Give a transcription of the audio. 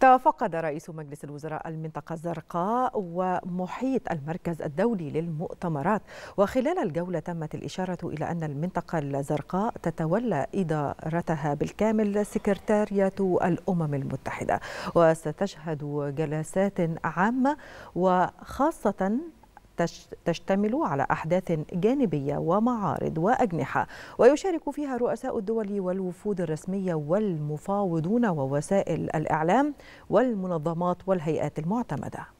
تفقد رئيس مجلس الوزراء المنطقة الزرقاء ومحيط المركز الدولي للمؤتمرات وخلال الجولة تمت الإشارة إلى أن المنطقة الزرقاء تتولى إدارتها بالكامل سكرتارية الأمم المتحدة وستشهد جلسات عامة وخاصة تشتمل على أحداث جانبية ومعارض وأجنحة ويشارك فيها رؤساء الدول والوفود الرسمية والمفاوضون ووسائل الإعلام والمنظمات والهيئات المعتمده